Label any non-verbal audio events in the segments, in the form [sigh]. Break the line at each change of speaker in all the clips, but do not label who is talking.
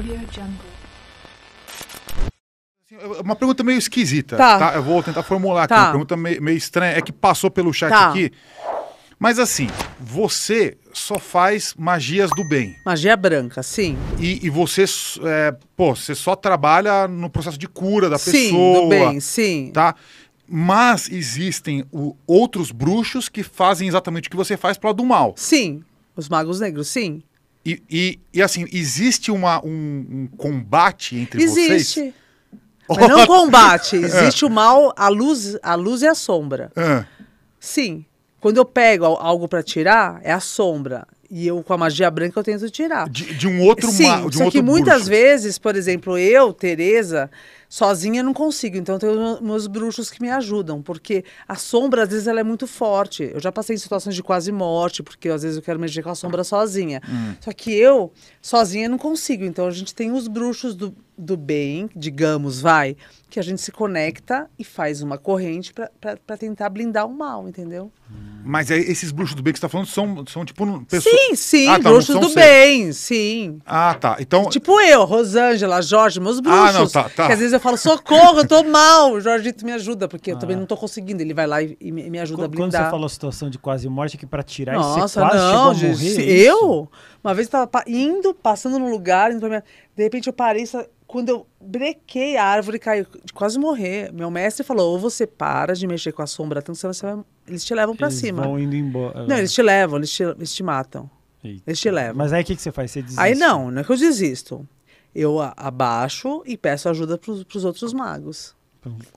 Audio assim,
é Uma pergunta meio esquisita, tá? tá? Eu vou tentar formular tá. Uma pergunta meio, meio, estranha, é que passou pelo chat tá. aqui. Mas assim, você só faz magias do bem. Magia branca, sim. E, e você, é, pô, você só trabalha no processo de cura da sim, pessoa. Sim, do bem, sim. Tá? Mas existem o, outros bruxos que fazem exatamente o que você faz para do mal. Sim, os magos negros, sim. E, e, e assim, existe uma, um, um combate entre existe. vocês? Existe. [laughs] Mas não combate. É. Existe é.
o mal, a luz, a luz e a sombra. É. Sim. Quando eu pego algo para tirar, é a sombra. E eu, com a magia branca, eu tento tirar. De, de um outro Sim, ma... de um só que muitas bruxo. vezes, por exemplo, eu, Tereza, sozinha não consigo. Então, eu tenho meus bruxos que me ajudam. Porque a sombra, às vezes, ela é muito forte. Eu já passei em situações de quase morte, porque às vezes eu quero mexer com a sombra sozinha. Hum. Só que eu, sozinha, não consigo. Então, a gente tem os bruxos do, do bem, digamos, vai, que a gente se conecta e faz uma corrente para tentar blindar o mal, entendeu?
Hum. Mas é, esses bruxos do bem que você tá falando são, são tipo. Pessoa... Sim, sim, ah, tá, bruxos do ser. bem, sim. Ah, tá. Então. Tipo eu, Rosângela,
Jorge, meus ah, bruxos. Ah, não, tá, tá. às vezes eu falo, socorro, eu tô mal. O Jorgito me ajuda, porque ah. eu também ah. não tô conseguindo. Ele vai lá e, me ajuda quando, a blindar. Quando você falou
a situação de quase morte, é que pra
tirar Nossa, quase não, chegou a morrer. Gente, é eu? Uma vez eu tava indo, passando num lugar, indo pra minha... de repente eu parei, quando eu brequei a árvore, caiu, quase morrer. Meu mestre falou: ou você para de mexer com a sombra tanto, você vai eles te levam para cima. Vão indo embora. Não, eles te levam, eles te, eles te matam. Eita. Eles te levam.
Mas aí o que, que você faz? Você desiste? Aí
não, não é que eu desisto. Eu abaixo e peço ajuda para os outros magos.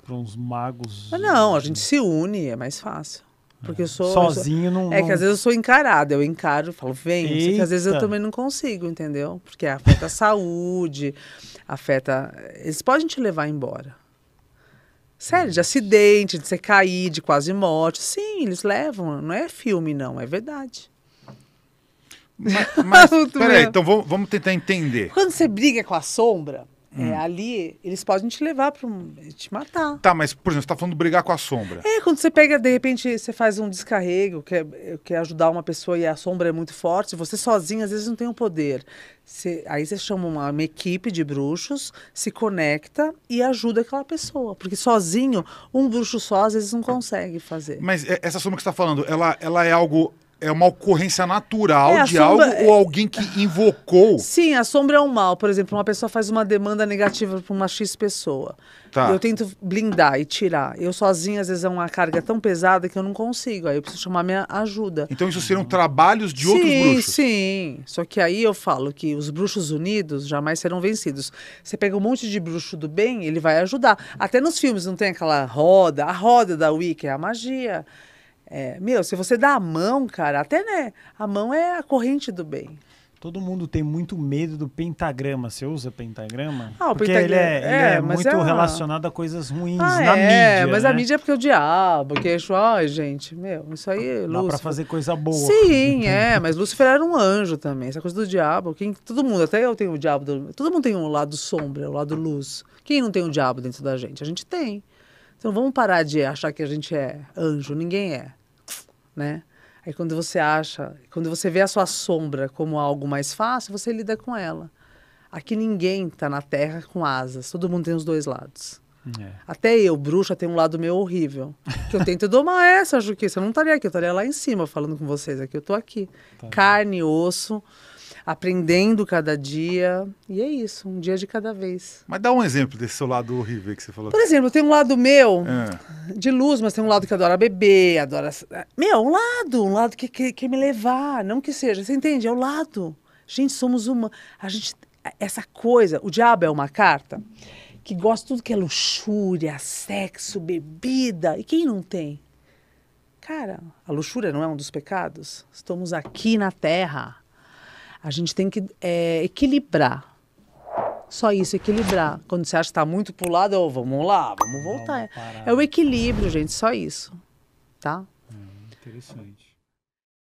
Para uns magos. Mas não, a gente se une, é mais fácil. Porque eu sou. Sozinho eu sou, não. É não... que às vezes eu sou encarada, eu encaro e falo, vem. Eita. Que às vezes eu também não consigo, entendeu? Porque afeta a saúde, afeta. Eles podem te levar embora. Sério, de acidente, de você cair, de quase morte. Sim, eles levam. Não é filme, não, é verdade.
[laughs] Mas, mas peraí, então vamos, vamos tentar entender.
Quando você briga com a sombra, é, hum. É,
ali, eles podem te levar para um, te matar. Tá, mas, por exemplo, você tá falando brigar com a sombra.
É, quando você pega, de repente, você faz um descarrego, quer, quer ajudar uma pessoa e a sombra é muito forte, você sozinho, às vezes, não tem o poder. Você, aí você chama uma, uma, equipe de bruxos, se conecta e ajuda aquela pessoa. Porque sozinho, um bruxo só, às vezes, não consegue fazer.
Mas é, essa sombra que você tá falando, ela, ela é algo é uma ocorrência natural é, de sombra... algo é- ou alguém que invocou. Sim, a sombra é um mal. Por exemplo, uma pessoa faz uma
demanda negativa para uma X pessoa. Tá. Eu tento blindar e tirar. Eu sozinha, às vezes, é uma carga tão pesada que eu não consigo. Aí eu preciso chamar minha ajuda. Então isso serão
trabalhos de sim, outros bruxos? Sim,
sim. Só que aí eu falo que os bruxos unidos jamais serão vencidos. Você pega um monte de bruxo do bem, ele vai ajudar. Até nos filmes não tem aquela roda. A roda da Wicca é a magia. É, meu, se você dá a mão, cara, até né, a mão é
a corrente do bem. Todo mundo tem muito medo do pentagrama. Você usa pentagrama? Ah, o porque pentagrama. Ele é, ele é, é muito é uma... relacionado a coisas ruins ah, na é, mídia. É, mas né? a mídia
é porque o diabo, que Exu, ai, gente, meu, isso aí. Dá Lúcifer. pra fazer coisa boa. Sim, [laughs] é, mas Lúcifer era um anjo também. Essa coisa do diabo. Quem, todo mundo, até eu tenho o diabo. Do, todo mundo tem um lado sombra, o um lado luz. Quem não tem o um diabo dentro da gente? A gente tem. Então vamos parar de achar que a gente é anjo, ninguém é, né? Aí quando você acha, quando você vê a sua sombra como algo mais fácil, você lida com ela. Aqui ninguém está na Terra com asas, todo mundo tem os dois lados. É. Até eu, bruxa, tem um lado meu horrível. Que eu tento domar [laughs] essa, Juqui. Você não estaria aqui, eu estaria lá em cima falando com vocês. Aqui eu estou aqui. Tá Carne, osso aprendendo cada dia. E é isso, um dia de cada
vez. Mas dá um exemplo desse seu lado horrível que você falou. Por exemplo,
tem um lado meu, é. de luz, mas tem um lado que adora beber, adora. É, meu, um lado, um lado que quer que me levar, não que seja. Você entende? É o lado. Gente, somos uma. A gente. Essa coisa, o diabo é uma carta que gosta tudo que é luxúria, sexo, bebida. E quem não tem? Cara, a luxúria não é um dos pecados? Estamos aqui na terra. A gente tem que é, equilibrar. Só isso, equilibrar. Quando você acha que está muito pro lado, oh, vamos lá, vamos voltar. Vamos é o equilíbrio, gente, só isso. Tá?
Hum, interessante.